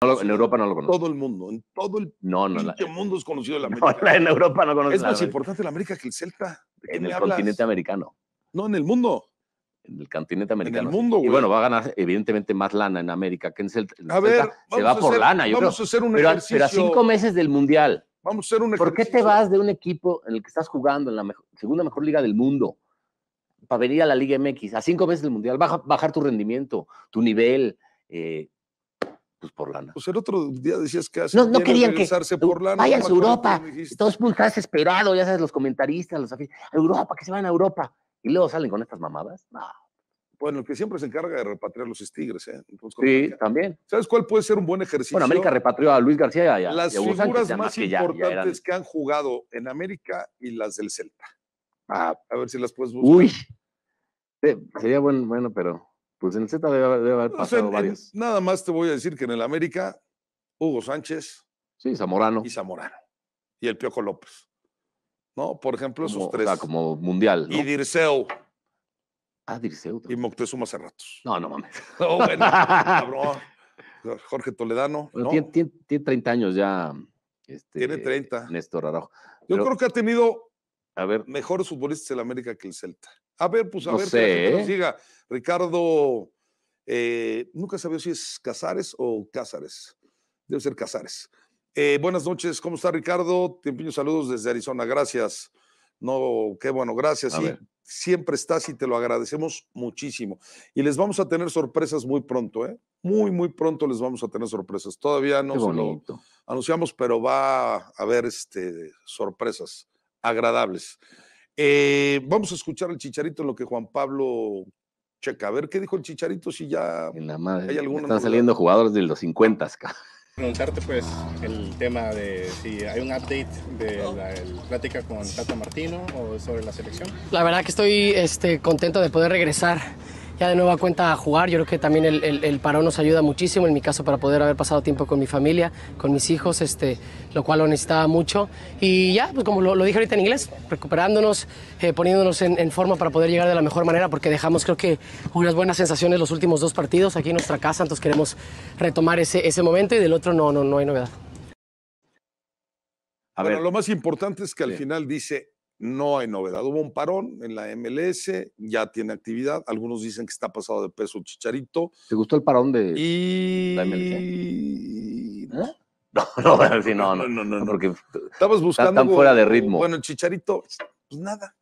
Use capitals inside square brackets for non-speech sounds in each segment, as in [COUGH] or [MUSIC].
en Europa no lo conoce. Todo el mundo, en todo el no, no, el mundo es conocido el [LAUGHS] América. en Europa no conoce. Es más importante el América que el Celta. En el continente americano. No, en el mundo. En el continente americano. En el mundo, Y bueno, va a ganar evidentemente más lana en América que en Celta. ver, se va por lana, yo vamos creo. A hacer un pero, ejercicio. pero a cinco meses del Mundial. Vamos a hacer un ejercicio. ¿Por qué te vas de un equipo en el que estás jugando en la segunda mejor liga del mundo? Para venir a la Liga MX, a cinco meses del Mundial, baja, bajar tu rendimiento, tu nivel, eh, pues por lana. Pues el otro día decías que no, no querían que por lana, vayan a Europa. Todos has esperado, ya sabes, los comentaristas, los afiliados. Europa, que se van a Europa. Y luego salen con estas mamadas. No. Bueno, el que siempre se encarga de repatriar los Tigres, ¿eh? sí, también. ¿Sabes cuál puede ser un buen ejercicio? Bueno, América repatrió a Luis García Las figuras más importantes que han jugado en América y las del Celta. Ah. a ver si las puedes buscar. Uy, sería bueno, bueno, pero pues en el Z debe, haber, pues, pasado nada más te voy a decir que en el América, Hugo Sánchez. Sí, Zamorano. Y Zamorano. Y el Piojo López. ¿No? Por ejemplo, esos tres. O sea, como mundial. ¿no? Y Dirceu. Ah, Dirceu. Y Moctezuma hace ratos. No, no mames. No, [LAUGHS] oh, bueno, [LAUGHS] Jorge Toledano. tiene, 30 años ya. Este, tiene 30. Néstor Araujo. Yo creo que ha tenido a ver, mejores futbolistas en América que el Celta. A ver, pues a ver, ¿eh? Ricardo, eh, nunca sabía si es Casares o casares Debe ser Casares. Eh, buenas noches, ¿cómo está Ricardo? Tempiño, saludos desde Arizona, gracias. No, qué bueno, gracias. siempre estás y te lo agradecemos muchísimo. Y les vamos a tener sorpresas muy pronto, ¿eh? Muy, muy pronto les vamos a tener sorpresas. Todavía no anunciamos, pero va a haber este, sorpresas agradables. Eh, vamos a escuchar el Chicharito en lo que Juan Pablo checa. A ver qué dijo el Chicharito si ya en la hay alguna. Están saliendo jugadores de los 50. Preguntarte pues el tema de si hay un update de la plática con Tata Martino o sobre la selección. La verdad que estoy este, contento de poder regresar ya de nueva cuenta a jugar. Yo creo que también el, el, parón nos ayuda muchísimo, en mi caso, para poder haber pasado tiempo con mi familia, con mis hijos, este, lo cual lo necesitaba mucho. Y ya, pues como lo, dije ahorita en inglés, recuperándonos, eh, poniéndonos en, forma para poder llegar de la mejor manera, porque dejamos, creo que, unas buenas sensaciones los últimos dos partidos aquí en nuestra casa, entonces queremos retomar ese, ese momento y del otro no, no, no hay novedad. A ver. lo más importante es que al final dice, no hay novedad. Hubo un parón en la MLS, ya tiene actividad. Algunos dicen que está pasado de peso Chicharito. ¿Te gustó el parón de la MLS? ¿Eh? [LAUGHS] No, no, no, no, porque estabas buscando tan fuera de ritmo. Bueno, Chicharito, pues nada,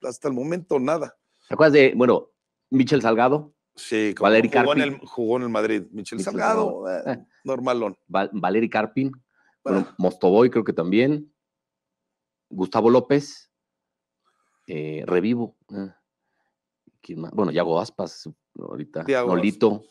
hasta el momento nada. ¿Te acuerdas de, bueno, Michel Salgado? Sí, Valeri jugó, En el, jugó en el Madrid. Michel, Salgado, eh, eh. normalón. Valeri Carpin, bueno. bueno, Mostoboy creo que también. Gustavo López. Eh, revivo. Ah, bueno, Yago Aspas, ahorita. Nolito.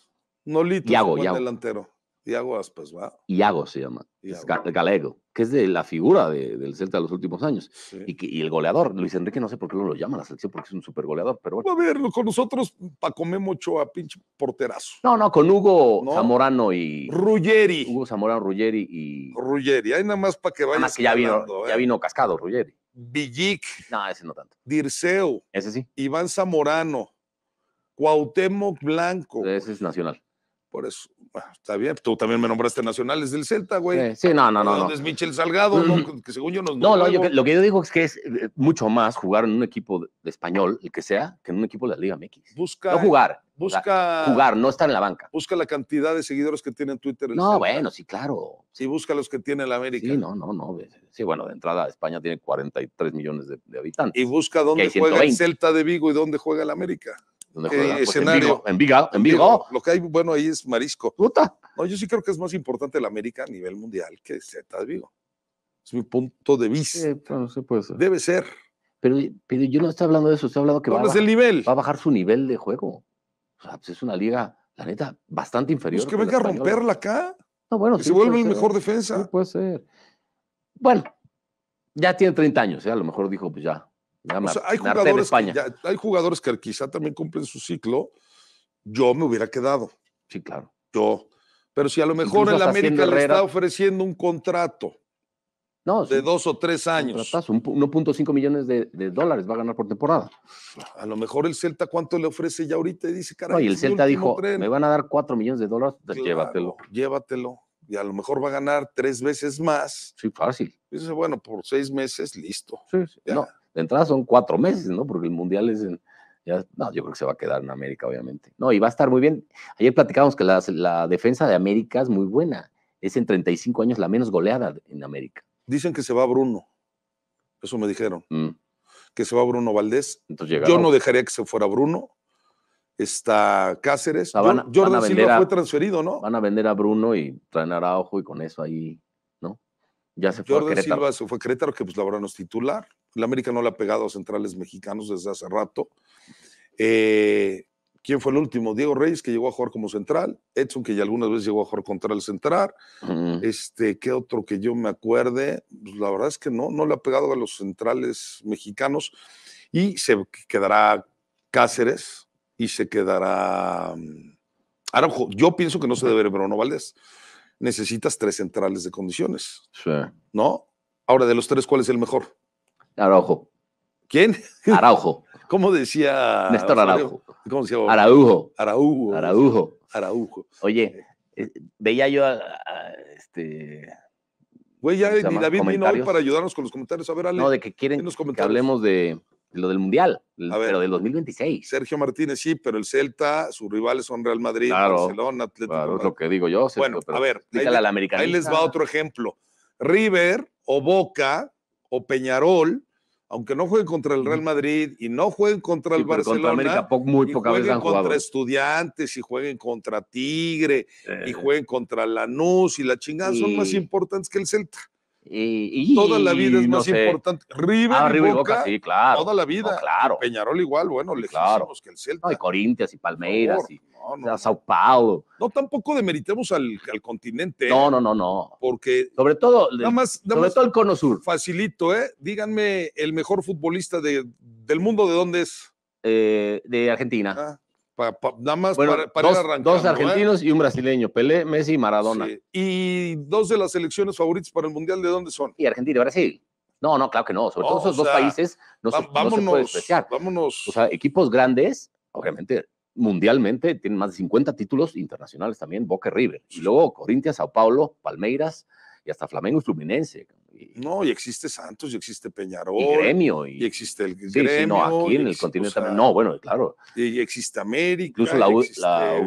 Nolito, Yago, delantero. Iago Aspas, pues, ¿va? Iago se llama, Es galego, que es de la figura del Celta de los últimos años. Y, y, el goleador, Luis Enrique, no sé por qué no lo llama la selección, porque es un super goleador, pero A verlo con nosotros comer mucho a pinche porterazo. No, no, con Hugo Zamorano y... Ruggeri. Hugo Zamorano, Ruggeri y... Ruggeri, ahí nada más para que vayas Nada ah, más que ya vino, ¿eh? ya vino cascado Ruggeri. Villic. No, ese no tanto. Dirceu. Ese sí. Iván Zamorano. Cuauhtémoc Blanco. Ese es nacional. Por eso está bien, tú también me nombraste nacionales del Celta, güey. Sí, no, no, no. ¿Dónde es Michel Salgado? que según yo nos No, no lo que yo digo es que es eh, mucho más jugar en un equipo de, español, el que sea, que en un equipo de la Liga MX. Busca. jugar. Busca. Jugar, no estar en la banca. Busca la cantidad de seguidores que tiene en Twitter. El no, bueno, sí, claro. Sí, busca los que tiene el América. Sí, no, no, no. Sí, bueno, de entrada España tiene 43 millones de, de habitantes. Y busca dónde juega el Celta de Vigo y dónde juega el América. Eh, pues, escenario. En Vigo, en Vigo. Lo que hay bueno ahí es marisco. Puta. yo sí creo que es más importante el América a nivel mundial que Z de Vigo. Es mi punto de vista. Pues, pues. Debe ser. Pero, yo no estoy hablando de eso, estoy hablando que va, a a, nivel? va a bajar su nivel de juego. es una liga, la neta, bastante inferior. Es que venga a romperla acá. No, bueno, se vuelve el mejor defensa. puede ser. Bueno, ya tiene 30 años, ¿eh? a lo mejor dijo, pues ya, hay, jugadores Que quizá también cumplen su ciclo. Yo me hubiera quedado. Sí, claro. Yo. Pero si a lo mejor el América le está ofreciendo un contrato no, de dos o tres años. 1.5 millones de, dólares va a ganar por temporada. A lo mejor el Celta, ¿cuánto le ofrece ya ahorita? Y dice, caray. y el pues, Celta dijo, me van a dar cuatro millones de dólares, pues, llévatelo. Llévatelo. Y a lo mejor va a ganar tres veces más. Sí, fácil. Y dice, bueno, por seis meses, listo. Sí, sí. No, de entrada son cuatro meses, ¿no? Porque el Mundial es no, yo creo que se va a quedar en América, obviamente. No, y va a estar muy bien. Ayer platicábamos que la, defensa de América es muy buena. Es en 35 años la menos goleada en América. Dicen que se va Bruno. Eso me dijeron. Mm. Que se va Bruno Valdés. yo no dejaría que se fuera Bruno. Está Cáceres. Jordan Silva fue transferido, ¿no? Van a vender a Bruno y traen a Araujo y con eso ahí, ¿no? Ya se fue a Silva se fue a Querétaro, que pues la verdad no titular. La América no le ha pegado a centrales mexicanos desde hace rato. Eh, ¿Quién fue el último? Diego Reyes, que llegó a jugar como central. Edson, que ya algunas veces llegó a jugar contra el central. Este, ¿qué otro que yo me acuerde? Pues, la verdad es que no, no le ha pegado a los centrales mexicanos. Y se quedará Cáceres y se quedará mm, Araujo. Yo pienso que no se debe ver Bruno Valdés. Necesitas tres centrales de condiciones. ¿No? Ahora, de los tres, ¿cuál es el mejor? Araujo. ¿Quién? Araujo. [LAUGHS] ¿Cómo decía? Néstor Araujo. ¿Cómo se Araujo. Araujo. Araujo. Araujo. Oye, eh. Eh, veía yo a, este. Güey, ya David vino hoy para ayudarnos con los comentarios. A ver, Ale. No, de que quieren que hablemos de, lo del Mundial, pero del 2026. Sergio Martínez, sí, pero el Celta, sus rivales son Real Madrid, Barcelona, Atlético. lo que digo yo. bueno, a ver, ahí les va otro ejemplo. River o Boca o Peñarol aunque no jueguen contra el Real Madrid y no jueguen contra el Barcelona, y jueguen contra Estudiantes y jueguen contra Tigre y jueguen contra Lanús y la chingada son más importantes que el Celta. Y, toda la vida es más importante. River, ah, y, Boca, sí, claro. Toda la vida. Peñarol igual, bueno, le que el Celta. No, y Corintias y Palmeiras y Sao Paulo. No, tampoco demeritemos al, continente. No, ¿eh? no, no, no. Porque sobre todo, nada más, sobre todo el Cono Sur. Facilito, ¿eh? Díganme el mejor futbolista del mundo, ¿de dónde es? Eh, de Argentina. Ah, nada más para, dos, dos, ¿eh? argentinos y un brasileño, Pelé, Messi y Maradona. Y dos de las selecciones favoritas para el Mundial, ¿de dónde son? Y Argentina y Brasil. No, no, claro que no. Sobre oh, todo esos dos países no, se, puede despreciar. Vámonos. O sea, equipos grandes, obviamente, mundialmente, tienen más de 50 títulos internacionales también, Boca y River. Y luego Corinthians, Sao Paulo, Palmeiras y hasta Flamengo y Fluminense. No, y existe Santos, y existe Peñarol. Y existe el gremio. no, aquí en el continente No, bueno, claro. Y, existe América. Incluso la U,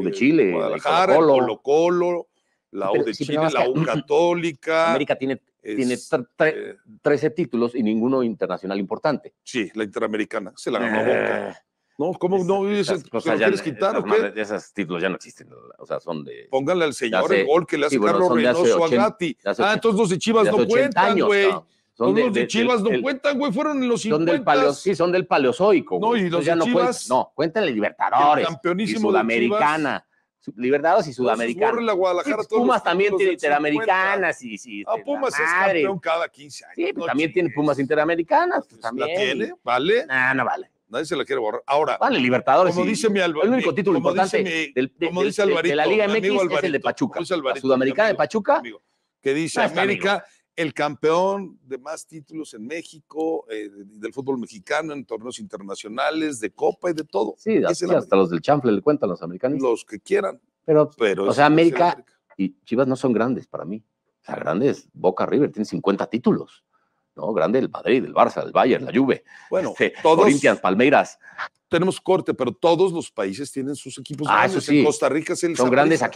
de Chile. Guadalajara, Colo Colo, la U de Chile, la U [CLEARS THROAT] Católica. América tiene, tiene 13 eh, títulos y ninguno internacional importante. Sí, la Interamericana. Se la ganó Boca. Ah. No, ¿cómo no? Esas Esos títulos ya no existen, o sea, son de... Pónganle al señor el gol que le hace Carlos Reynoso a Gatti. Ah, entonces los de Chivas no cuentan, güey. los de, Chivas no cuentan, güey, fueron en los 50. Son sí, son del paleozoico. No, y los Chivas, no, cuéntale Libertadores, el campeonísimo y Sudamericana. Libertadores y Sudamericana Pumas también tiene Interamericanas. Y, ah, Pumas es campeón cada 15 años. Sí, también tiene Pumas Interamericanas. Pues, pues, también. ¿La tiene? ¿Vale? ah no vale. Nadie se la quiere borrar. Ahora. Vale, Libertadores. Como dice mi El único título importante de, la Liga MX es el de Pachuca. la Sudamericana de Pachuca. que dice América, el campeón de más títulos en México, eh, del fútbol mexicano, en torneos internacionales, de Copa y de todo. Sí, hasta los del chanfle le cuentan los americanos. Los que quieran. Pero, o sea, América, y Chivas no son grandes para mí. O sea, grandes, Boca River tiene 50 títulos. ¿no? Grande el Madrid, el Barça, el Bayern, la Juve. Bueno, este, todos. Corinthians, Palmeiras. Tenemos corte, pero todos los países tienen sus equipos ah, grandes. sí. En Costa Rica es el Son grandes aquí.